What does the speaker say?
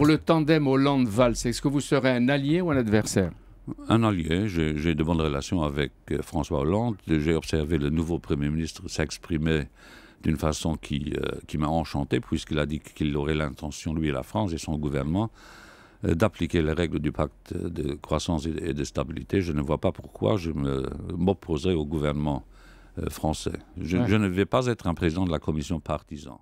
pour le tandem Hollande-Valls, est-ce que vous serez un allié ou un adversaire un allié. J'ai de bonnes relations avec euh, François Hollande. J'ai observé le nouveau Premier ministre s'exprimer d'une façon qui, euh, qui m'a enchanté, puisqu'il a dit qu'il aurait l'intention, lui et la France et son gouvernement, euh, d'appliquer les règles du pacte de croissance et de stabilité. Je ne vois pas pourquoi je m'opposerais au gouvernement français. Je, je ne vais pas être un président de la commission partisan.